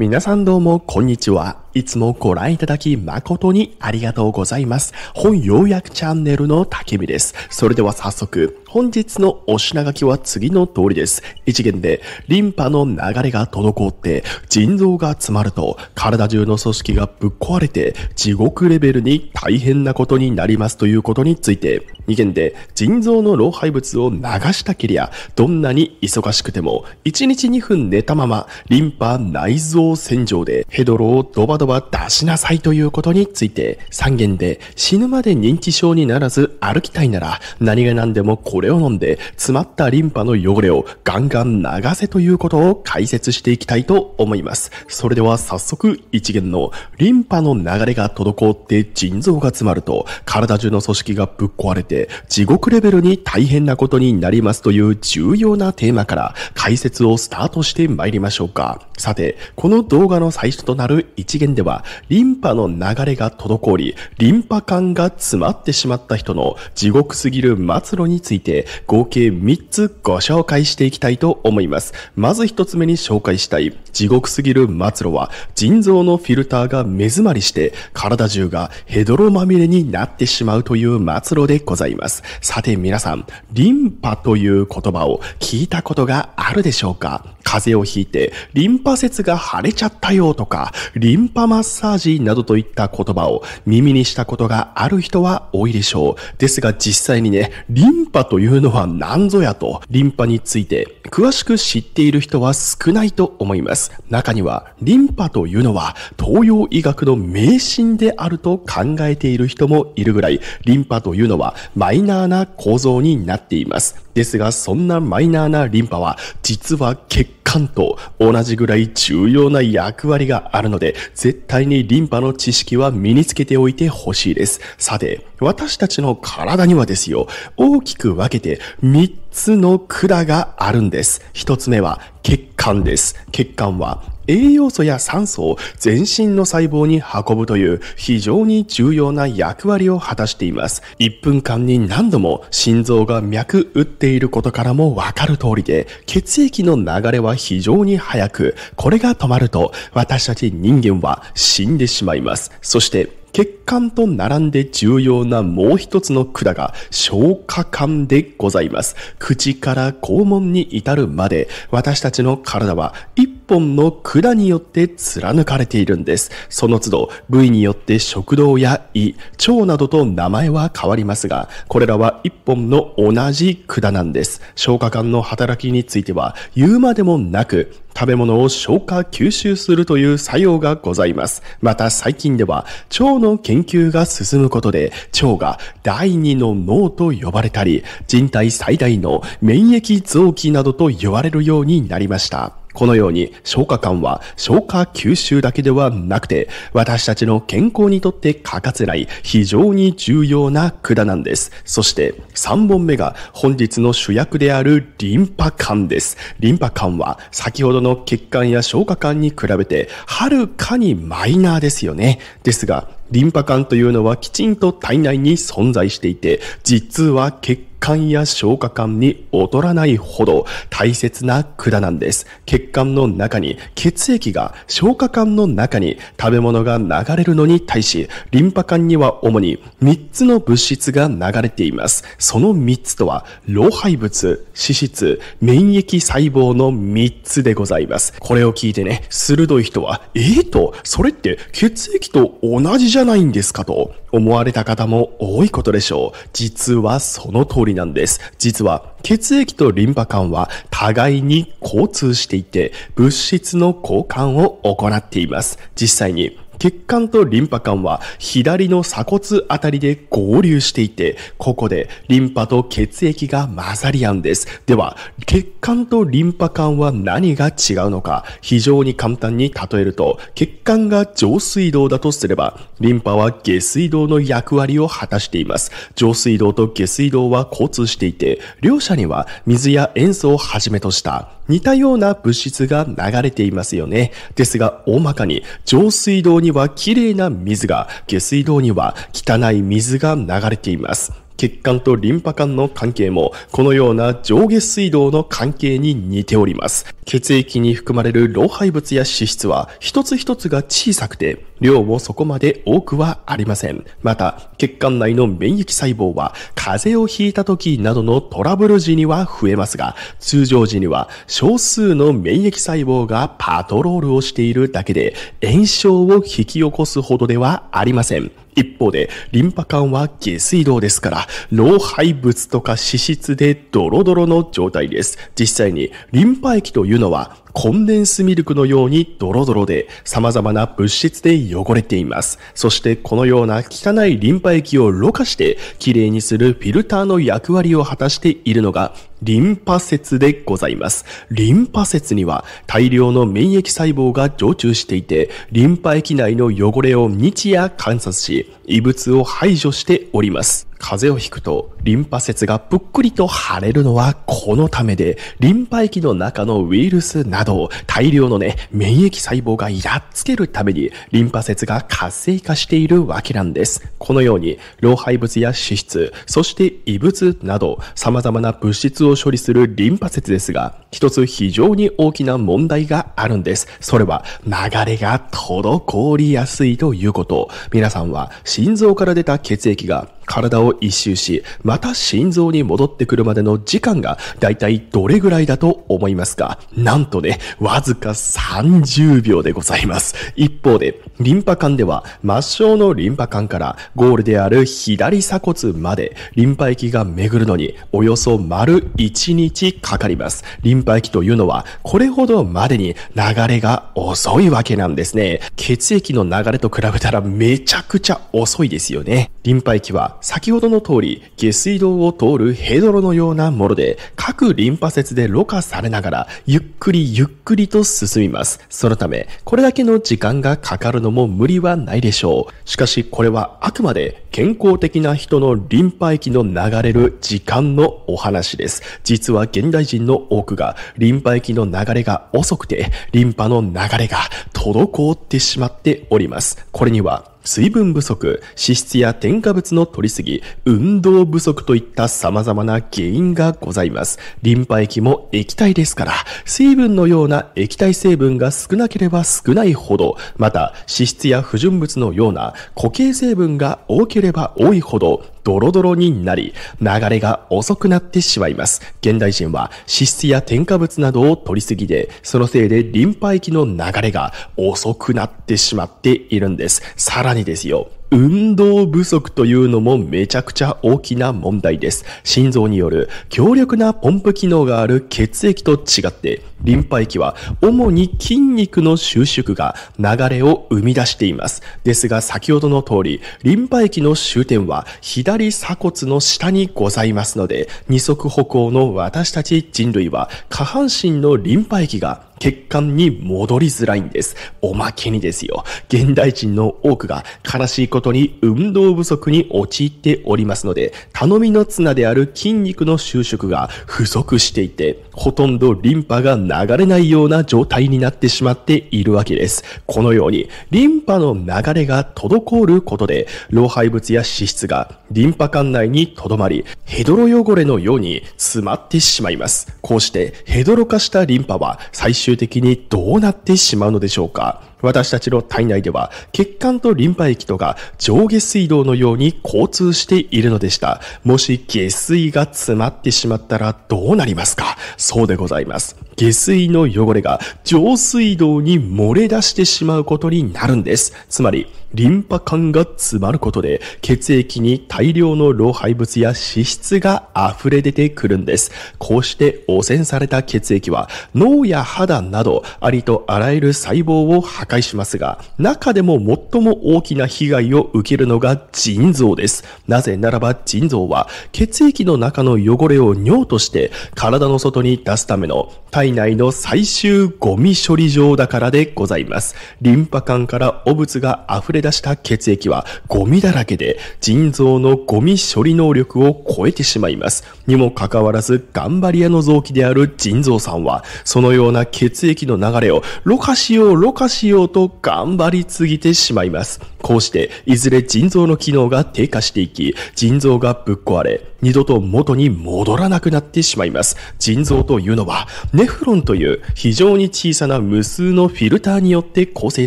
皆さんどうも、こんにちは。いつもご覧いただき誠にありがとうございます。本要約チャンネルのたけみです。それでは早速、本日のお品書きは次の通りです。一元で、リンパの流れが滞って、腎臓が詰まると、体中の組織がぶっ壊れて、地獄レベルに大変なことになりますということについて、2件で腎臓の老廃物を流したきりや、どんなに忙しくても、1日2分寝たまま、リンパ内臓洗浄でヘドロをドバドバ出しなさいということについて、3件で死ぬまで認知症にならず歩きたいなら、何が何でもこれを飲んで、詰まったリンパの汚れをガンガン流せということを解説していきたいと思います。それでは早速、一元のリンパの流れが滞って腎臓が詰まると、体中の組織がぶっ壊れて、地獄レベルに大変なことになりますという重要なテーマから解説をスタートして参りましょうか。さて、この動画の最初となる一元では、リンパの流れが滞り、リンパ管が詰まってしまった人の地獄すぎる末路についてて合計3つご紹介していきたいと思います。まず1つ目に紹介したい地獄すぎる末路は腎臓のフィルターが目詰まりして体中がヘドロまみれになってしまうという末路でございます。さて皆さん、リンパという言葉を聞いたことがあるでしょうか風邪をひいて、リンパ節が腫れちゃったよとか、リンパマッサージなどといった言葉を耳にしたことがある人は多いでしょう。ですが実際にね、リンパというのは何ぞやと、リンパについて詳しく知っている人は少ないと思います。中には、リンパというのは東洋医学の迷信であると考えている人もいるぐらい、リンパというのはマイナーな構造になっています。ですが、そんなマイナーなリンパは、実は結肝と同じぐらい重要な役割があるので、絶対にリンパの知識は身につけておいてほしいです。さて、私たちの体にはですよ、大きく分けて3つの管があるんです。1つ目は血管です。血管は栄養素や酸素を全身の細胞に運ぶという非常に重要な役割を果たしています。1分間に何度も心臓が脈打っていることからもわかる通りで、血液の流れは非常に速く、これが止まると私たち人間は死んでしまいます。そして血管と並んで重要なもう一つの管が消化管でございます。口から肛門に至るまで私たちの体は1本の管によって貫かれているんです。その都度、部位によって食道や胃、腸などと名前は変わりますが、これらは一本の同じ管なんです。消化管の働きについては言うまでもなく、食べ物を消化吸収するという作用がございます。また最近では腸の研究が進むことで腸が第二の脳と呼ばれたり人体最大の免疫臓器などと言われるようになりました。このように消化管は消化吸収だけではなくて私たちの健康にとって欠かせない非常に重要な管なんです。そして3本目が本日の主役であるリンパ管です。リンパ管は先ほどの血管や消化管に比べてはるかにマイナーですよね。ですがリンパ管というのはきちんと体内に存在していて、実は血管や消化管に劣らないほど大切な管なんです。血管の中に血液が消化管の中に食べ物が流れるのに対し、リンパ管には主に3つの物質が流れています。その3つとは、老廃物、脂質、免疫細胞の3つでございます。これを聞いてね、鋭い人は、ええー、と、それって血液と同じじゃないんですかと、思われた方も多いことでしょう。実はその通りなんです。実は血液とリンパ管は互いに交通していて物質の交換を行っています。実際に血管とリンパ管は左の鎖骨あたりで合流していて、ここでリンパと血液が混ざり合うんです。では、血管とリンパ管は何が違うのか、非常に簡単に例えると、血管が上水道だとすれば、リンパは下水道の役割を果たしています。上水道と下水道は交通していて、両者には水や塩素をはじめとした似たような物質が流れていますよね。ですが、大まかに、上水道には綺麗な水が、下水道には汚い水が流れています。血管とリンパ管の関係も、このような上下水道の関係に似ております。血液に含まれる老廃物や脂質は、一つ一つが小さくて、量もそこまで多くはありません。また、血管内の免疫細胞は、風邪をひいた時などのトラブル時には増えますが、通常時には少数の免疫細胞がパトロールをしているだけで、炎症を引き起こすほどではありません。一方で、リンパ管は下水道ですから、老廃物とか脂質でドロドロの状態です。実際に、リンパ液というのは、コンデンスミルクのようにドロドロで様々な物質で汚れています。そしてこのような汚いリンパ液をろ過して綺麗にするフィルターの役割を果たしているのがリンパ節でございます。リンパ節には大量の免疫細胞が常駐していて、リンパ液内の汚れを日夜観察し、異物を排除しております。風邪をひくと、リンパ節がぷっくりと腫れるのはこのためで、リンパ液の中のウイルスなど、大量のね、免疫細胞がやっつけるために、リンパ節が活性化しているわけなんです。このように、老廃物や脂質、そして異物など、様々な物質を処理するリンパ節ですが、一つ非常に大きな問題があるんです。それは、流れが滞りやすいということ。皆さんは、心臓から出た血液が体を一周し、また心臓に戻ってくるまでの時間がだいたいどれぐらいだと思いますかなんとね、わずか30秒でございます。一方で、リンパ管では末梢のリンパ管からゴールである左鎖骨までリンパ液が巡るのにおよそ丸1日かかります。リンパ液というのはこれほどまでに流れが遅いわけなんですね。血液の流れと比べたらめちゃくちゃ遅いですよね。リンパ液は先ほどの通り、下水道を通るヘドロのようなもので、各リンパ節でろ過されながら、ゆっくりゆっくりと進みます。そのため、これだけの時間がかかるのも無理はないでしょう。しかし、これはあくまで健康的な人のリンパ液の流れる時間のお話です。実は現代人の多くが、リンパ液の流れが遅くて、リンパの流れが滞ってしまっております。これには、水分不足、脂質や添加物の摂りすぎ、運動不足といった様々な原因がございます。リンパ液も液体ですから、水分のような液体成分が少なければ少ないほど、また脂質や不純物のような固形成分が多ければ多いほど、ドロドロになり、流れが遅くなってしまいます。現代人は脂質や添加物などを取りすぎで、そのせいでリンパ液の流れが遅くなってしまっているんです。さらにですよ、運動不足というのもめちゃくちゃ大きな問題です。心臓による強力なポンプ機能がある血液と違って、リンパ液は主に筋肉の収縮が流れを生み出しています。ですが先ほどの通り、リンパ液の終点は左鎖骨の下にございますので、二足歩行の私たち人類は下半身のリンパ液が血管に戻りづらいんです。おまけにですよ、現代人の多くが悲しいことに運動不足に陥っておりますので、頼みの綱である筋肉の収縮が不足していて、ほとんどリンパが流れないような状態になってしまっているわけです。このように、リンパの流れが滞ることで、老廃物や脂質がリンパ管内に留まり、ヘドロ汚れのように詰まってしまいます。こうして、ヘドロ化したリンパは最終終的にどうなってしまうのでしょうか私たちの体内では血管とリンパ液とが上下水道のように交通しているのでした。もし下水が詰まってしまったらどうなりますかそうでございます。下水の汚れが上水道に漏れ出してしまうことになるんです。つまり、リンパ管が詰まることで血液に大量の老廃物や脂質が溢れ出てくるんです。こうして汚染された血液は脳や肌などありとあらゆる細胞を破介しますが、中でも最も大きな被害を受けるのが腎臓です。なぜならば腎臓は血液の中の汚れを尿として体の外に出すための体内の最終ゴミ処理場だからでございます。リンパ管から汚物が溢れ出した血液はゴミだらけで腎臓のゴミ処理能力を超えてしまいます。にもかかわらず頑張り屋の臓器である腎臓さんはそのような血液の流れをろ過しようろ過しようようと頑張りすぎてしまいます。こうして、いずれ腎臓の機能が低下していき、腎臓がぶっ壊れ、二度と元に戻らなくなってしまいます。腎臓というのは、ネフロンという非常に小さな無数のフィルターによって構成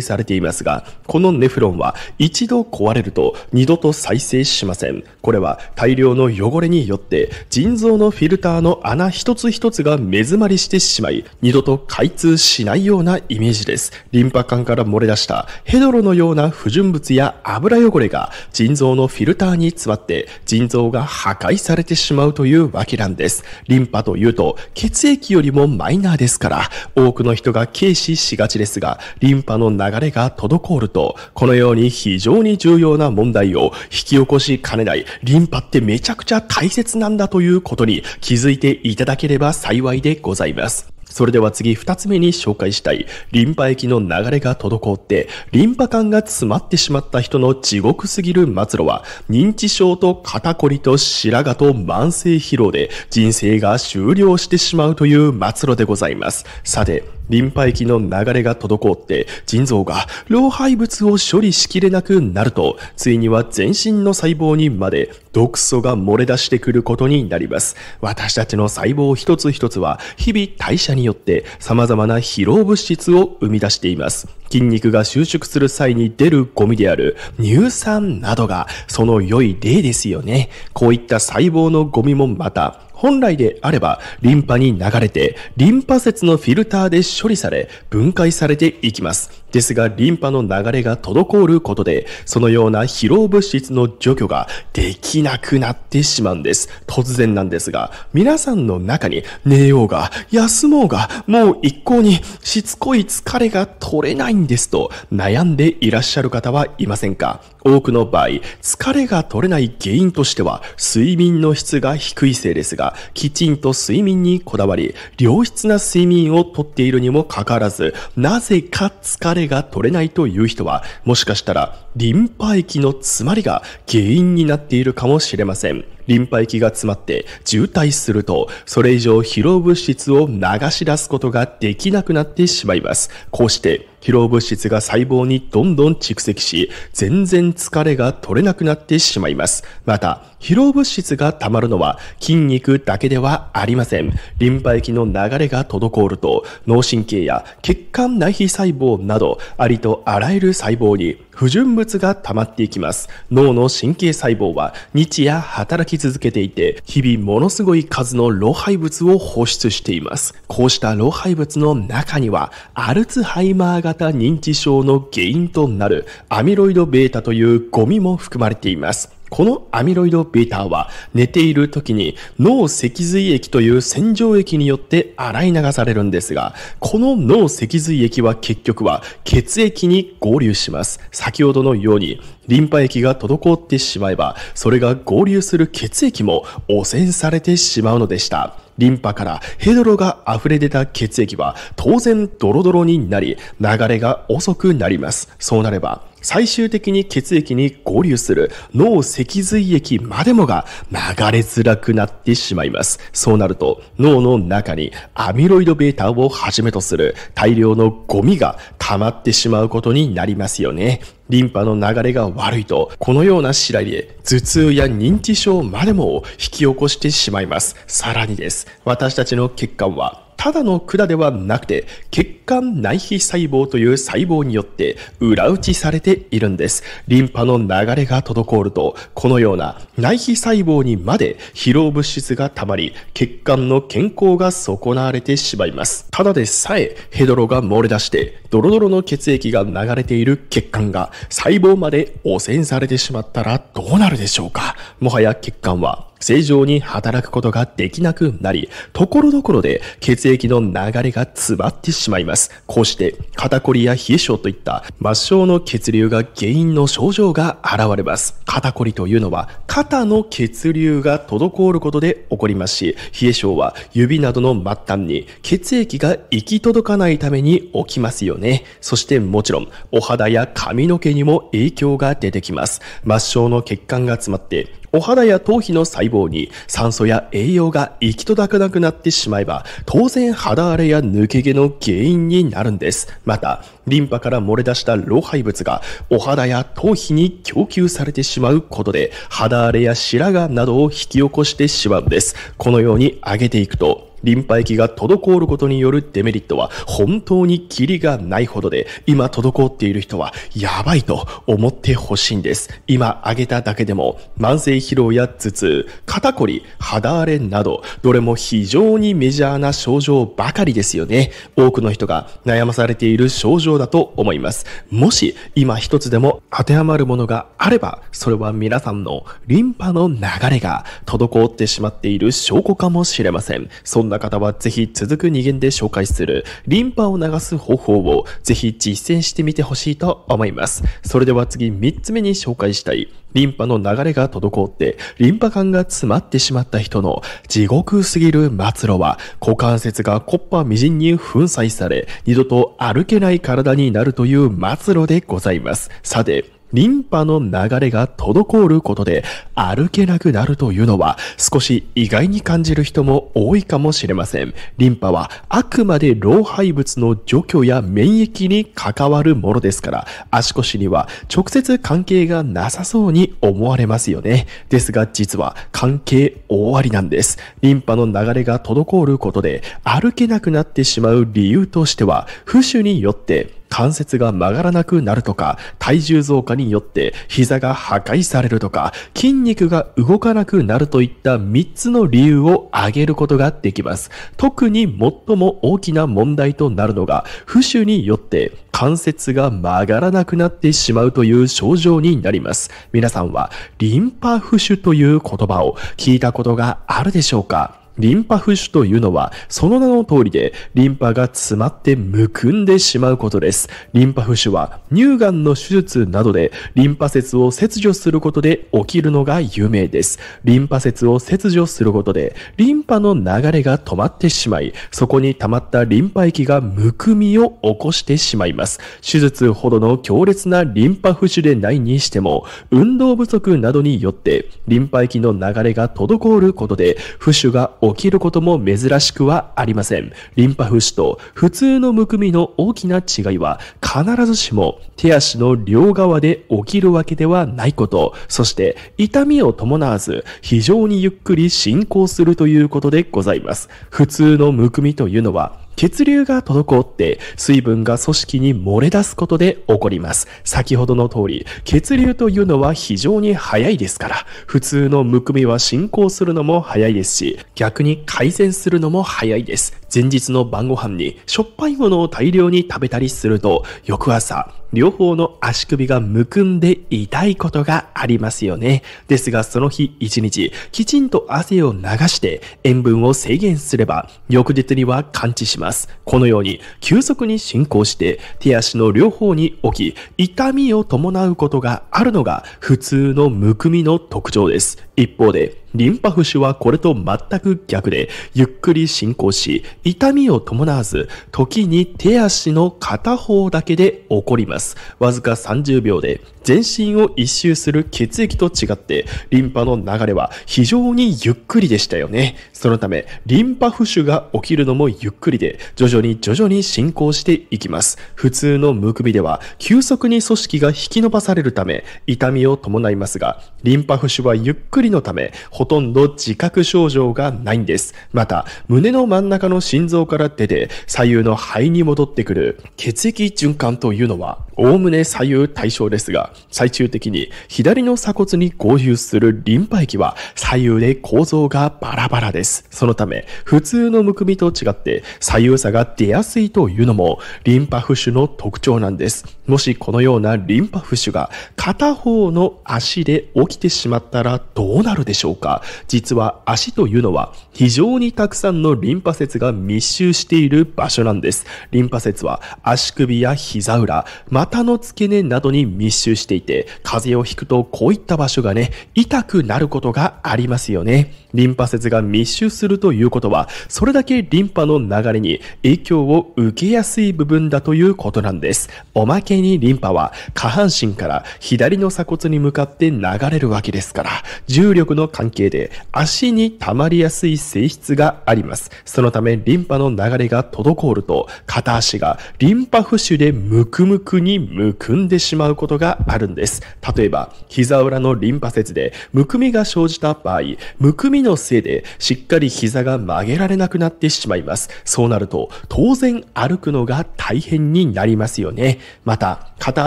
されていますが、このネフロンは一度壊れると二度と再生しません。これは大量の汚れによって、腎臓のフィルターの穴一つ一つが目詰まりしてしまい、二度と開通しないようなイメージです。リンパ管から漏れ出したヘドロのような不純物や油汚れが腎臓のフィルターに詰まって腎臓が破壊されてしまうというわけなんです。リンパというと血液よりもマイナーですから多くの人が軽視しがちですがリンパの流れが滞るとこのように非常に重要な問題を引き起こしかねないリンパってめちゃくちゃ大切なんだということに気づいていただければ幸いでございます。それでは次2つ目に紹介したい、リンパ液の流れが滞って、リンパ管が詰まってしまった人の地獄すぎる末路は、認知症と肩こりと白髪と慢性疲労で人生が終了してしまうという末路でございます。さて、リンパ液の流れが滞って腎臓が老廃物を処理しきれなくなると、ついには全身の細胞にまで毒素が漏れ出してくることになります。私たちの細胞一つ一つは日々代謝によって様々な疲労物質を生み出しています。筋肉が収縮する際に出るゴミである乳酸などがその良い例ですよね。こういった細胞のゴミもまた本来であればリンパに流れて、リンパ節のフィルターで処理され、分解されていきます。ですが、リンパの流れが滞ることで、そのような疲労物質の除去ができなくなってしまうんです。突然なんですが、皆さんの中に寝ようが、休もうが、もう一向にしつこい疲れが取れないんですと悩んでいらっしゃる方はいませんか多くの場合、疲れが取れない原因としては、睡眠の質が低いせいですが、きちんと睡眠にこだわり、良質な睡眠をとっているにもかかわらず、なぜか疲れが取れないという人は、もしかしたらリンパ液の詰まりが原因になっているかもしれません。リンパ液が詰まって渋滞すると、それ以上疲労物質を流し出すことができなくなってしまいます。こうして、疲労物質が細胞にどんどん蓄積し、全然疲れが取れなくなってしまいます。また、疲労物質が溜まるのは筋肉だけではありません。リンパ液の流れが滞ると、脳神経や血管内皮細胞など、ありとあらゆる細胞に不純物が溜まっていきます。脳の神経細胞は日夜働き続けていて、日々ものすごい数の老廃物を放出しています。こうした老廃物の中には、アルツハイマー型認知症の原因となるアミロイド β というゴミも含まれています。このアミロイド β は寝ている時に脳脊髄液という洗浄液によって洗い流されるんですが、この脳脊髄液は結局は血液に合流します。先ほどのようにリンパ液が滞ってしまえば、それが合流する血液も汚染されてしまうのでした。リンパからヘドロが溢れ出た血液は当然ドロドロになり、流れが遅くなります。そうなれば、最終的に血液に合流する脳脊髄液までもが流れづらくなってしまいます。そうなると脳の中にアミロイド β をはじめとする大量のゴミが溜まってしまうことになりますよね。リンパの流れが悪いと、このようならりで頭痛や認知症までも引き起こしてしまいます。さらにです。私たちの血管はただの管ではなくて、血管内皮細胞という細胞によって裏打ちされているんです。リンパの流れが滞ると、このような内皮細胞にまで疲労物質が溜まり、血管の健康が損なわれてしまいます。ただでさえ、ヘドロが漏れ出して、ドロドロの血液が流れている血管が細胞まで汚染されてしまったらどうなるでしょうかもはや血管は正常に働くことができなくなり、ところどころで血液の流れが詰まってしまいます。こうして、肩こりや冷え症といった末梢の血流が原因の症状が現れます。肩こりというのは、肩の血流が滞ることで起こりますし、冷え症は指などの末端に血液が行き届かないために起きますよね。そしてもちろん、お肌や髪の毛にも影響が出てきます。末梢の血管が詰まって、お肌や頭皮の細胞に酸素や栄養が行き届かなくなってしまえば、当然肌荒れや抜け毛の原因になるんです。また、リンパから漏れ出した老廃物がお肌や頭皮に供給されてしまうことで、肌荒れや白髪などを引き起こしてしまうんです。このように上げていくと、リンパ液が滞ることによるデメリットは本当にキリがないほどで、今滞っている人はやばいと思ってほしいんです。今挙げただけでも、慢性疲労や頭痛、肩こり、肌荒れなど、どれも非常にメジャーな症状ばかりですよね。多くの人が悩まされている症状だと思います。もし、今一つでも当てはまるものがあれば、それは皆さんのリンパの流れが滞ってしまっている証拠かもしれません。そんなな方はぜひ続く2限で紹介するリンパを流す方法をぜひ実践してみてほしいと思います。それでは次3つ目に紹介したいリンパの流れが滞ってリンパ管が詰まってしまった人の地獄すぎる末路は股関節がコッパみじんに粉砕され二度と歩けない体になるという末路でございます。さて、リンパの流れが滞ることで歩けなくなるというのは少し意外に感じる人も多いかもしれません。リンパはあくまで老廃物の除去や免疫に関わるものですから足腰には直接関係がなさそうに思われますよね。ですが実は関係大ありなんです。リンパの流れが滞ることで歩けなくなってしまう理由としては、不種によって関節が曲がらなくなるとか、体重増加によって膝が破壊されるとか、筋肉が動かなくなるといった3つの理由を挙げることができます。特に最も大きな問題となるのが、浮腫によって関節が曲がらなくなってしまうという症状になります。皆さんはリンパ浮腫という言葉を聞いたことがあるでしょうかリンパ浮腫というのは、その名の通りで、リンパが詰まってむくんでしまうことです。リンパ浮腫は、乳がんの手術などで、リンパ節を切除することで起きるのが有名です。リンパ節を切除することで、リンパの流れが止まってしまい、そこに溜まったリンパ液がむくみを起こしてしまいます。手術ほどの強烈なリンパ浮腫でないにしても、運動不足などによって、リンパ液の流れが滞ることで、浮腫が起きることも珍しくはありません。リンパ浮腫と普通のむくみの大きな違いは必ずしも手足の両側で起きるわけではないこと、そして痛みを伴わず非常にゆっくり進行するということでございます。普通のむくみというのは血流が滞って水分が組織に漏れ出すことで起こります。先ほどの通り、血流というのは非常に早いですから、普通のむくみは進行するのも早いですし、逆に改善するのも早いです。前日の晩ご飯にしょっぱいものを大量に食べたりすると、翌朝、両方の足首がむくんで痛いことがありますよね。ですが、その日一日、きちんと汗を流して塩分を制限すれば、翌日には完治します。このように、急速に進行して、手足の両方に起き、痛みを伴うことがあるのが、普通のむくみの特徴です。一方で、リンパ浮腫はこれと全く逆で、ゆっくり進行し、痛みを伴わず、時に手足の片方だけで起こります。わずか30秒で、全身を一周する血液と違って、リンパの流れは非常にゆっくりでしたよね。そのため、リンパ浮腫が起きるのもゆっくりで、徐々に徐々に進行していきます。普通のむくみでは、急速に組織が引き伸ばされるため、痛みを伴いますが、リンパ浮腫はゆっくりのため、ほほとんど自覚症状がないんです。また、胸の真ん中の心臓から出て、左右の肺に戻ってくる血液循環というのは、おおむね左右対称ですが、最終的に左の鎖骨に合流するリンパ液は左右で構造がバラバラです。そのため、普通のむくみと違って左右差が出やすいというのも、リンパ浮腫の特徴なんです。もしこのようなリンパ浮腫が片方の足で起きてしまったらどうなるでしょうか実は足というのは非常にたくさんのリンパ節が密集している場所なんです。リンパ節は足首や膝裏、股の付け根などに密集していて、風邪をひくとこういった場所がね、痛くなることがありますよね。リンパ節が密集するということは、それだけリンパの流れに影響を受けやすい部分だということなんです。おまけにリンパは下半身から左の鎖骨に向かって流れるわけですから、重力の関係係で足に溜まりやすい性質があります。そのためリンパの流れが滞ると片足がリンパ浮腫でムクムクにむくんでしまうことがあるんです。例えば膝裏のリンパ節でむくみが生じた場合、むくみのせいでしっかり膝が曲げられなくなってしまいます。そうなると当然歩くのが大変になりますよね。また片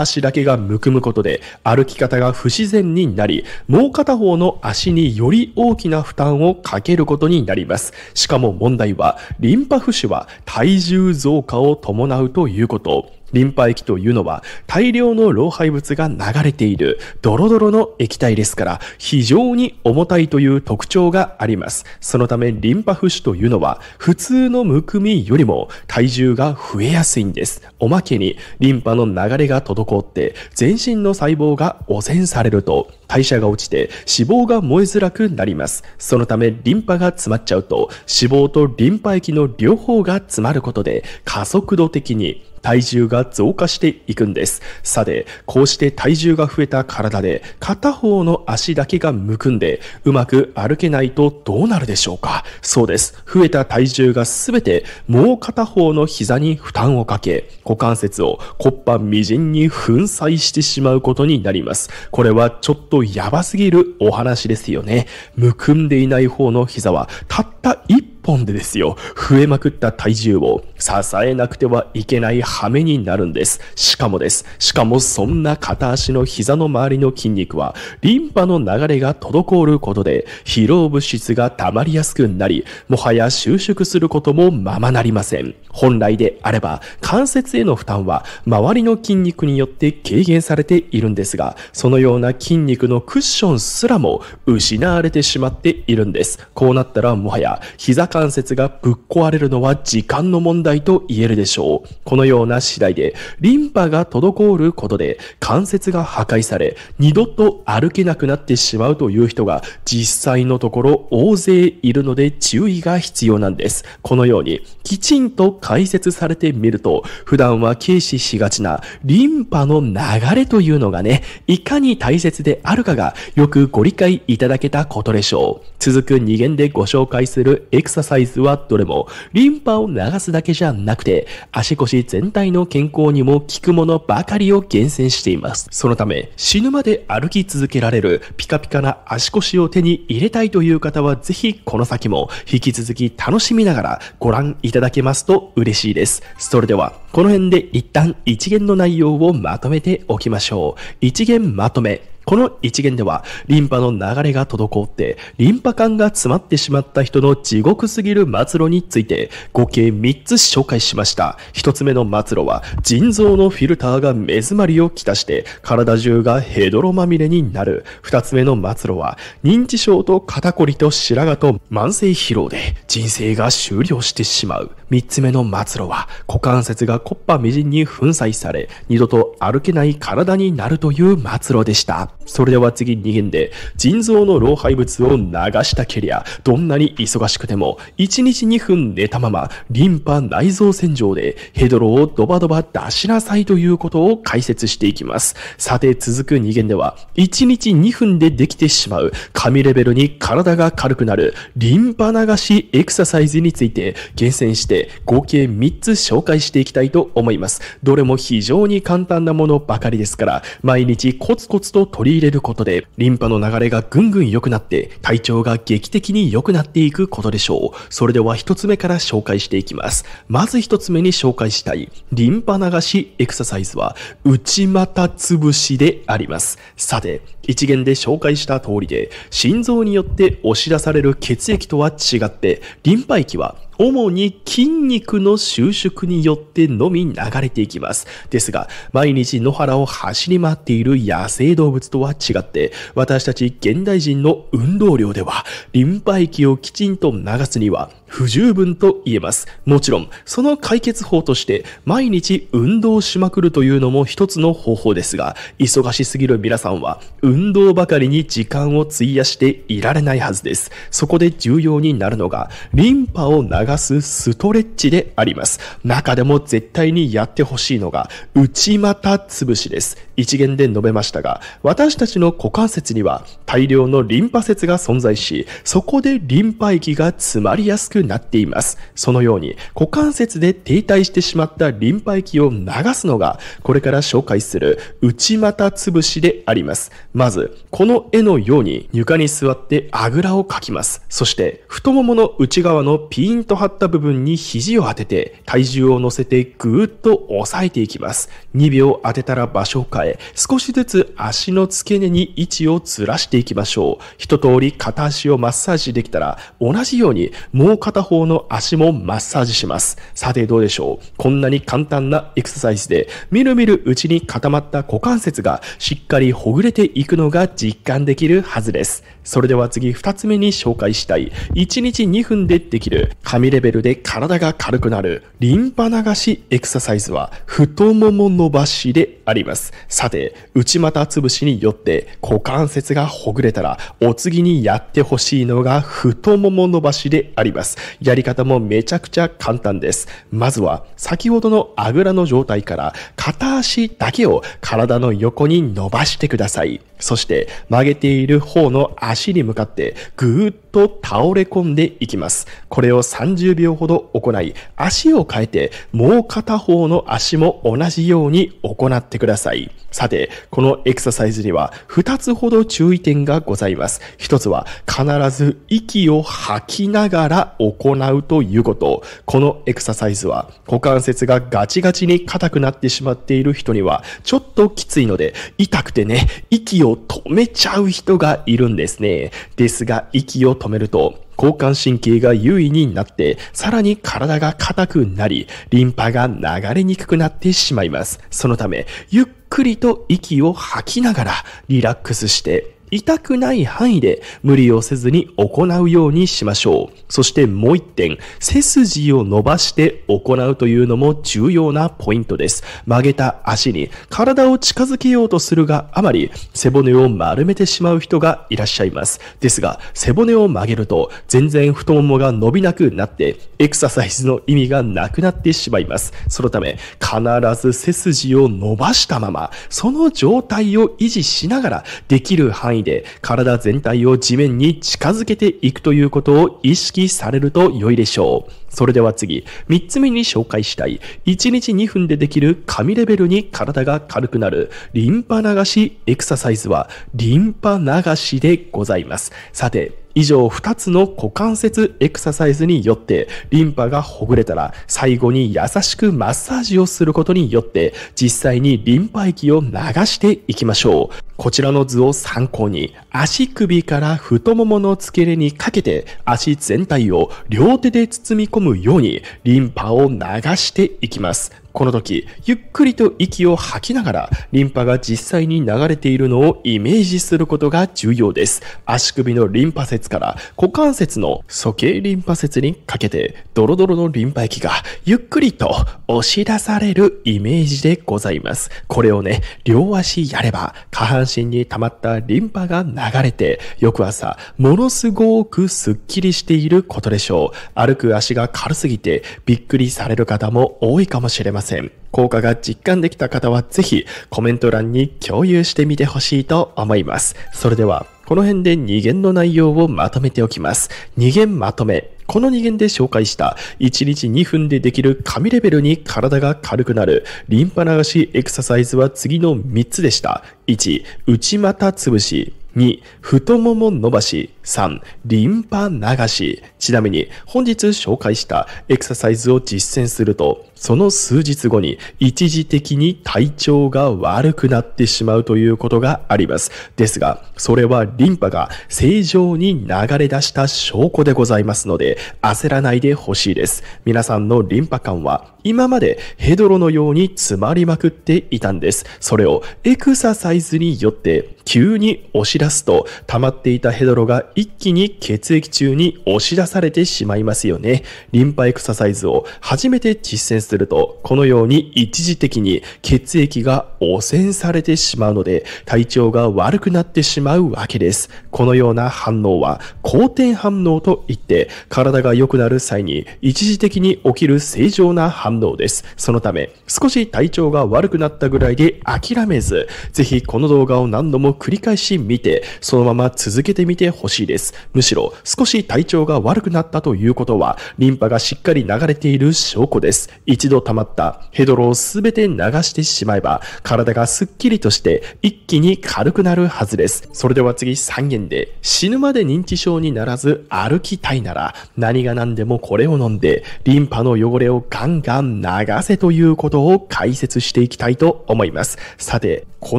足だけがむくむことで歩き方が不自然になり、もう片方の足により大きな負担をかけることになります。しかも問題は、リンパ浮腫は体重増加を伴うということ。リンパ液というのは大量の老廃物が流れているドロドロの液体ですから非常に重たいという特徴があります。そのためリンパ浮腫というのは普通のむくみよりも体重が増えやすいんです。おまけにリンパの流れが滞って全身の細胞が汚染されると代謝が落ちて脂肪が燃えづらくなります。そのためリンパが詰まっちゃうと脂肪とリンパ液の両方が詰まることで加速度的に体重が増加していくんです。さて、こうして体重が増えた体で片方の足だけがむくんでうまく歩けないとどうなるでしょうかそうです。増えた体重がすべてもう片方の膝に負担をかけ、股関節を骨盤みじんに粉砕してしまうことになります。これはちょっとやばすぎるお話ですよね。むくんでいない方の膝はたった1本でですよ、増えまくった体重を支えなくてはいけない羽目になるんです。しかもです。しかもそんな片足の膝の周りの筋肉は、リンパの流れが滞ることで、疲労物質が溜まりやすくなり、もはや収縮することもままなりません。本来であれば、関節への負担は、周りの筋肉によって軽減されているんですが、そのような筋肉のクッションすらも失われてしまっているんです。こうなったらもはや、膝関節がぶっ壊れるのは時間の問題と言えるでしょう。このような次第で、リンパが滞ることで関節が破壊され、二度と歩けなくなってしまうという人が実際のところ大勢いるので注意が必要なんです。このように、きちんと解説されてみると、普段は軽視しがちなリンパの流れというのがね、いかに大切であるかがよくご理解いただけたことでしょう。続く2限でご紹介するエクサササイズはどれも、リンパを流すだけじゃなくて、足腰全体の健康にも効くものばかりを厳選しています。そのため、死ぬまで歩き続けられるピカピカな足腰を手に入れたいという方は、ぜひこの先も引き続き楽しみながらご覧いただけますと嬉しいです。それでは、この辺で一旦一元の内容をまとめておきましょう。一元まとめ。この一元では、リンパの流れが滞って、リンパ管が詰まってしまった人の地獄すぎる末路について、合計3つ紹介しました。1つ目の末路は、腎臓のフィルターが目詰まりをきたして、体中がヘドロまみれになる。2つ目の末路は、認知症と肩こりと白髪と慢性疲労で、人生が終了してしまう。3つ目の末路は、股関節がコッパみじんに粉砕され、二度と歩けない体になるという末路でした。それでは次2限で、腎臓の老廃物を流したけりゃ、どんなに忙しくても、1日2分寝たまま、リンパ内臓洗浄で、ヘドロをドバドバ出しなさいということを解説していきます。さて、続く2限では、1日2分でできてしまう、神レベルに体が軽くなる、リンパ流しエクササイズについて、厳選して、合計3つ紹介していきたいと思います。どれも非常に簡単なものばかりですから、毎日コツコツと取り入れることで、リンパの流れがぐんぐん良くなって、体調が劇的に良くなっていくことでしょう。それでは一つ目から紹介していきます。まず一つ目に紹介したい、リンパ流しエクササイズは、内股潰しであります。さて、一元で紹介した通りで、心臓によって押し出される血液とは違って、リンパ液は主に筋肉の収縮によってのみ流れていきます。ですが、毎日野原を走り回っている野生動物とは違って、私たち現代人の運動量では、リンパ液をきちんと流すには、不十分と言えます。もちろん、その解決法として、毎日運動しまくるというのも一つの方法ですが、忙しすぎる皆さんは、運動ばかりに時間を費やしていられないはずです。そこで重要になるのが、リンパを流すストレッチであります。中でも絶対にやってほしいのが、内股潰しです。一元で述べましたが、私たちの股関節には大量のリンパ節が存在し、そこでリンパ液が詰まりやすくくなっています。そのように、股関節で停滞してしまったリンパ液を流すのが、これから紹介する内股潰しであります。まず、この絵のように床に座ってあぐらをかきます。そして、太ももの内側のピーンと張った部分に肘を当てて、体重を乗せてぐーっと押さえていきます。2秒当てたら場所を変え、少しずつ足の付け根に位置をずらしていきましょう。一通り片足をマッサージできたら、同じように、もう片片方の足もマッサージします。さてどうでしょうこんなに簡単なエクササイズで、みるみるうちに固まった股関節がしっかりほぐれていくのが実感できるはずです。それでは次2つ目に紹介したい。1日2分でできる、紙レベルで体が軽くなる、リンパ流しエクササイズは、太もも伸ばしであります。さて、内股潰しによって股関節がほぐれたら、お次にやってほしいのが太もも伸ばしであります。やり方もめちゃくちゃ簡単です。まずは、先ほどのあぐらの状態から、片足だけを体の横に伸ばしてください。そして、曲げている方の足に向かって、ぐーっと倒れ込んでいきます。これを30秒ほど行い、足を変えて、もう片方の足も同じように行ってください。さて、このエクササイズには2つほど注意点がございます。1つは、必ず息を吐きながら行うということ。このエクササイズは、股関節がガチガチに硬くなってしまっている人には、ちょっときついので、痛くてね、息を止めちゃう人がいるんですね。ですが、息を止止めると、交感神経が優位になって、さらに体が硬くなり、リンパが流れにくくなってしまいます。そのため、ゆっくりと息を吐きながらリラックスして、痛くない範囲で無理をせずに行うようにしましょう。そしてもう一点、背筋を伸ばして行うというのも重要なポイントです。曲げた足に体を近づけようとするがあまり背骨を丸めてしまう人がいらっしゃいます。ですが、背骨を曲げると全然太ももが伸びなくなってエクササイズの意味がなくなってしまいます。そのため、必ず背筋を伸ばしたまま、その状態を維持しながらできる範囲囲で体全体を地面に近づけていくということを意識されると良いでしょう。それでは次、3つ目に紹介したい。1日2分でできる神レベルに体が軽くなるリンパ流しエクササイズはリンパ流しでございます。さて、以上2つの股関節エクササイズによって、リンパがほぐれたら、最後に優しくマッサージをすることによって、実際にリンパ液を流していきましょう。こちらの図を参考に、足首から太ももの付け根にかけて、足全体を両手で包み込むように、リンパを流していきます。この時、ゆっくりと息を吐きながら、リンパが実際に流れているのをイメージすることが重要です。足首のリンパ節から股関節の鼠径リンパ節にかけて、ドロドロのリンパ液がゆっくりと押し出されるイメージでございます。これをね、両足やれば、下半身に溜まったリンパが流れて、翌朝、ものすごくスッキリしていることでしょう。歩く足が軽すぎて、びっくりされる方も多いかもしれません。せん。効果が実感できた方はぜひコメント欄に共有してみてほしいと思います。それでは、この辺で2限の内容をまとめておきます。2限まとめ。この2限で紹介した1日2分でできる神レベルに体が軽くなるリンパ流しエクササイズは次の3つでした。1、内股潰し。2、太もも伸ばし。3、リンパ流し。ちなみに、本日紹介したエクササイズを実践すると、その数日後に一時的に体調が悪くなってしまうということがあります。ですが、それはリンパが正常に流れ出した証拠でございますので、焦らないでほしいです。皆さんのリンパ管は今までヘドロのように詰まりまくっていたんです。それをエクササイズによって急に押し出出すと、溜まっていたヘドロが一気に血液中に押し出されてしまいますよね。リンパエクササイズを初めて実践すると、このように一時的に血液が汚染されてしまうので、体調が悪くなってしまうわけです。このような反応は、好転反応といって、体が良くなる際に一時的に起きる正常な反応です。そのため、少し体調が悪くなったぐらいで諦めず、ぜひこの動画を何度も繰り返し見て、そのまま続けてみてほしいです。むしろ、少し体調が悪くなったということは、リンパがしっかり流れている証拠です。一度溜まったヘドロをすべて流してしまえば、体がスッキリとして一気に軽くなるはずです。それでは次3件で、死ぬまで認知症にならず歩きたいなら、何が何でもこれを飲んで、リンパの汚れをガンガン流せということを解説していきたいと思います。さて、こ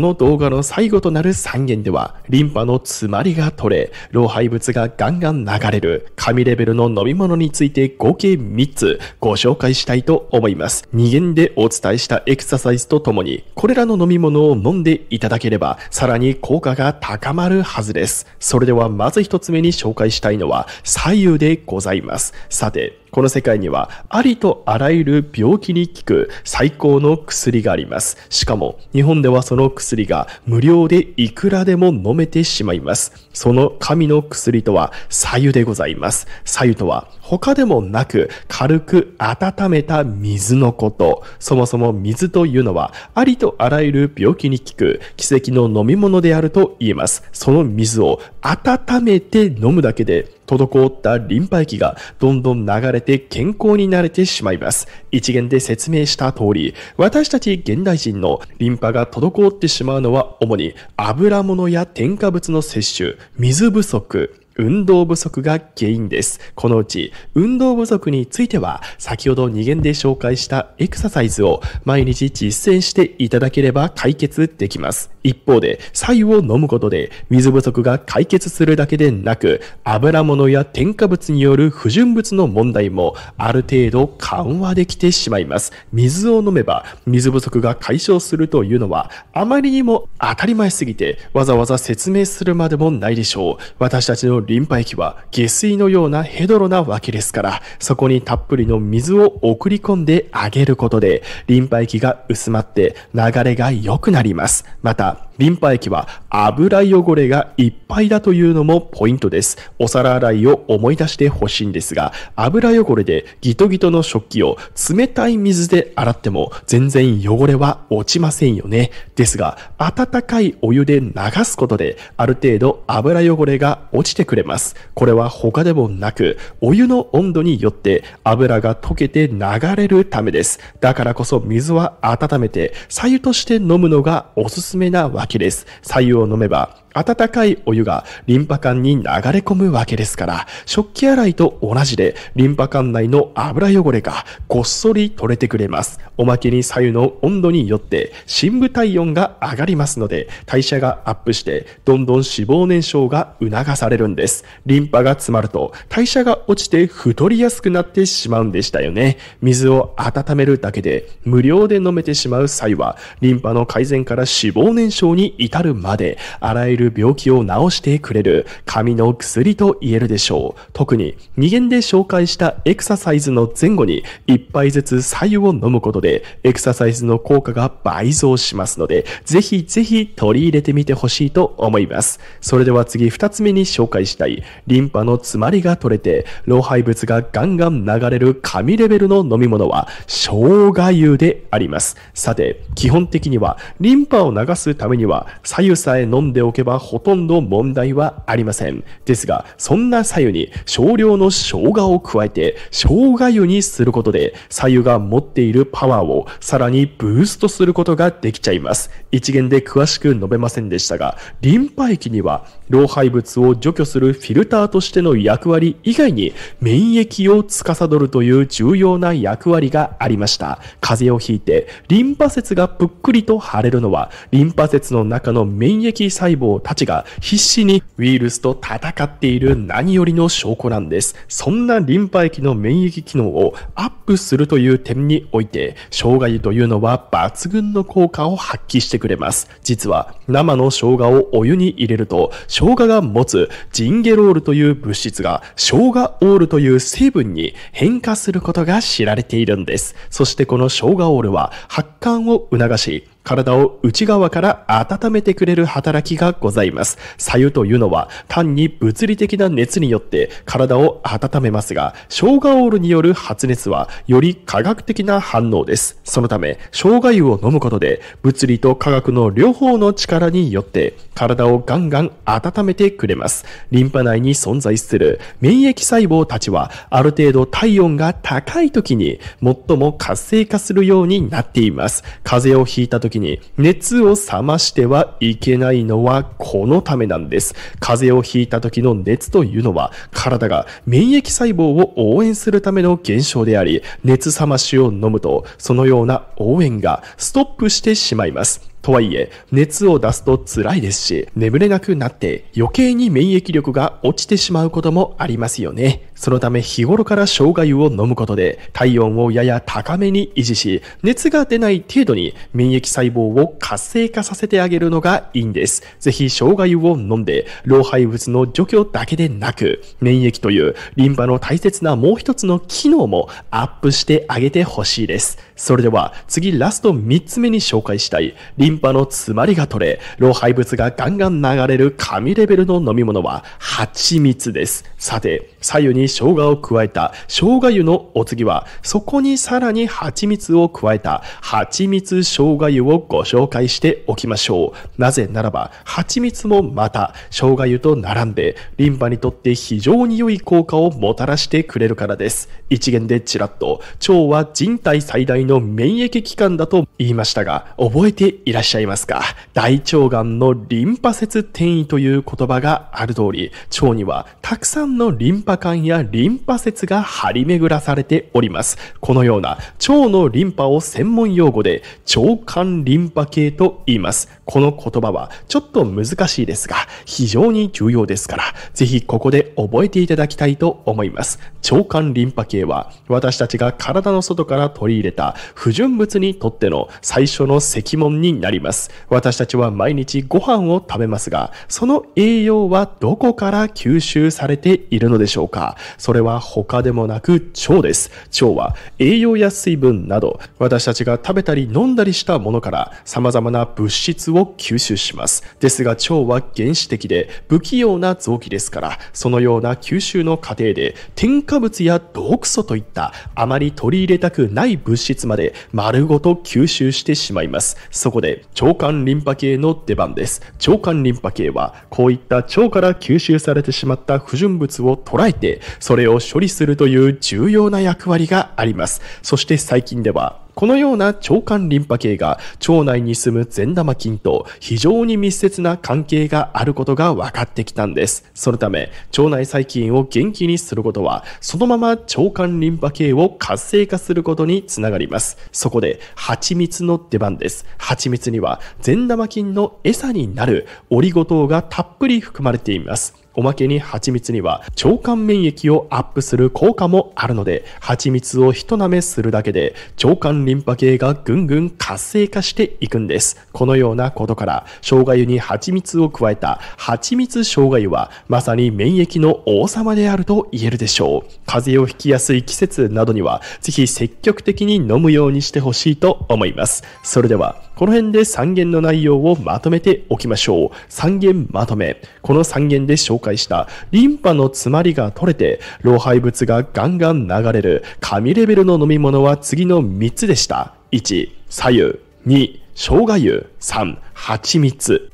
の動画の最後となる3言では、リンパの詰まりが取れ、老廃物がガンガン流れる、神レベルの飲み物について合計3つご紹介したいと思います。2言でお伝えしたエクササイズとともに、これらの飲み物を飲んでいただければ、さらに効果が高まるはずです。それではまず1つ目に紹介したいのは、左右でございます。さて、この世界にはありとあらゆる病気に効く最高の薬があります。しかも日本ではその薬が無料でいくらでも飲めてしまいます。その神の薬とは左右でございます。左右とは他でもなく軽く温めた水のこと。そもそも水というのはありとあらゆる病気に効く奇跡の飲み物であると言えます。その水を温めて飲むだけで滞ったリンパ液がどんどん流れて健康になれてしまいます。一元で説明した通り、私たち現代人のリンパが滞ってしまうのは主に油物や添加物の摂取、水不足、運動不足が原因です。このうち、運動不足については、先ほど2限で紹介したエクササイズを毎日実践していただければ解決できます。一方で、白右を飲むことで、水不足が解決するだけでなく、油物や添加物による不純物の問題も、ある程度緩和できてしまいます。水を飲めば、水不足が解消するというのは、あまりにも当たり前すぎて、わざわざ説明するまでもないでしょう。私たちのリンパ液は下水のようなヘドロなわけですから、そこにたっぷりの水を送り込んであげることで、リンパ液が薄まって流れが良くなります。また、リンパ液は油汚れがいっぱいだというのもポイントです。お皿洗いを思い出してほしいんですが、油汚れでギトギトの食器を冷たい水で洗っても全然汚れは落ちませんよね。ですが、温かいお湯で流すことである程度油汚れが落ちてくれれます。これは他でもなく、お湯の温度によって油が溶けて流れるためです。だからこそ水は温めて、左右として飲むのがおすすめなわけです。左右を飲めば温かいお湯がリンパ管に流れ込むわけですから、食器洗いと同じで、リンパ管内の油汚れがごっそり取れてくれます。おまけに左右の温度によって、深部体温が上がりますので、代謝がアップして、どんどん脂肪燃焼が促されるんです。リンパが詰まると、代謝が落ちて太りやすくなってしまうんでしたよね。水を温めるだけで、無料で飲めてしまう際は、リンパの改善から脂肪燃焼に至るまで、あらゆる病気を治してくれる神の薬と言えるでしょう。特に2限で紹介したエクササイズの前後に1杯ずつ左右を飲むことでエクササイズの効果が倍増しますので、ぜひぜひ取り入れてみてほしいと思います。それでは次2つ目に紹介したいリンパの詰まりが取れて老廃物がガンガン流れる神レベルの飲み物は生姜湯であります。さて、基本的にはリンパを流すためには左右さえ飲んでおけばばほとんど問題はありません。ですが、そんな左右に少量の生姜を加えて、生姜湯にすることで、左右が持っているパワーをさらにブーストすることができちゃいます。一元で詳しく述べませんでしたが、リンパ液には老廃物を除去するフィルターとしての役割以外に免疫を司るという重要な役割がありました。風邪をひいてリンパ節がぷっくりと腫れるのはリンパ節の中の免疫細胞たちが必死にウイルスと戦っている何よりの証拠なんです。そんなリンパ液の免疫機能をアップするという点において、生姜湯というのは抜群の効果を発揮してくれます。実は生の生姜をお湯に入れると、生姜が持つジンゲロールという物質が生姜オールという成分に変化することが知られているんです。そしてこの生姜オールは発汗を促し、体を内側から温めてくれる働きがございます。左右というのは単に物理的な熱によって体を温めますが、生姜オールによる発熱はより科学的な反応です。そのため、生姜湯を飲むことで物理と科学の両方の力によって体をガンガン温めてくれます。リンパ内に存在する免疫細胞たちはある程度体温が高い時に最も活性化するようになっています。風邪をひいた時時に熱を冷ましてはいけないのはこのためなんです。風邪をひいた時の熱というのは体が免疫細胞を応援するための現象であり、熱冷ましを飲むとそのような応援がストップしてしまいます。とはいえ、熱を出すと辛いですし、眠れなくなって余計に免疫力が落ちてしまうこともありますよね。そのため日頃から生姜湯を飲むことで体温をやや高めに維持し、熱が出ない程度に免疫細胞を活性化させてあげるのがいいんです。ぜひ生姜湯を飲んで、老廃物の除去だけでなく、免疫というリンパの大切なもう一つの機能もアップしてあげてほしいです。それでは次ラスト3つ目に紹介したい。リリンパの詰まりが取れ、老廃物がガンガン流れる神レベルの飲み物は蜂蜜です。さて、左右に生姜を加えた生姜湯のお次は、そこにさらに蜂蜜を加えた蜂蜜生姜湯をご紹介しておきましょう。なぜならば、蜂蜜もまた生姜湯と並んで、リンパにとって非常に良い効果をもたらしてくれるからです。一元でちらっと、腸は人体最大の免疫機関だと言いましたが、覚えていららっしゃいますか大腸がんのリンパ節転移という言葉がある通り、腸にはたくさんのリンパ管やリンパ節が張り巡らされております。このような腸のリンパを専門用語で腸管リンパ系と言います。この言葉はちょっと難しいですが、非常に重要ですから、ぜひここで覚えていただきたいと思います。腸管リンパ系は私たちが体の外から取り入れた不純物にとっての最初の石門になります。なります。私たちは毎日ご飯を食べますが、その栄養はどこから吸収されているのでしょうかそれは他でもなく腸です。腸は栄養や水分など、私たちが食べたり飲んだりしたものから様々な物質を吸収します。ですが腸は原始的で不器用な臓器ですから、そのような吸収の過程で添加物や毒素といったあまり取り入れたくない物質まで丸ごと吸収してしまいます。そこで腸管リンパ系の出番です腸管リンパ系はこういった腸から吸収されてしまった不純物を捉えてそれを処理するという重要な役割がありますそして最近ではこのような腸管リンパ系が腸内に住む善玉菌と非常に密接な関係があることが分かってきたんです。そのため、腸内細菌を元気にすることは、そのまま腸管リンパ系を活性化することにつながります。そこで、蜂蜜の出番です。蜂蜜には善玉菌の餌になるオリゴ糖がたっぷり含まれています。おまけに蜂蜜には腸管免疫をアップする効果もあるので、蜂蜜をひと舐めするだけで腸管リンパ系がぐんぐん活性化していくんです。このようなことから、生姜湯に蜂蜜を加えた蜂蜜生姜湯はまさに免疫の王様であると言えるでしょう。風邪をひきやすい季節などには、ぜひ積極的に飲むようにしてほしいと思います。それでは、この辺で3弦の内容をまとめておきましょう。3弦まとめ。この3弦で紹介したリンパの詰まりが取れて、老廃物がガンガン流れる神レベルの飲み物は次の3つでした。1、左右。2、生姜油。3、蜂蜜。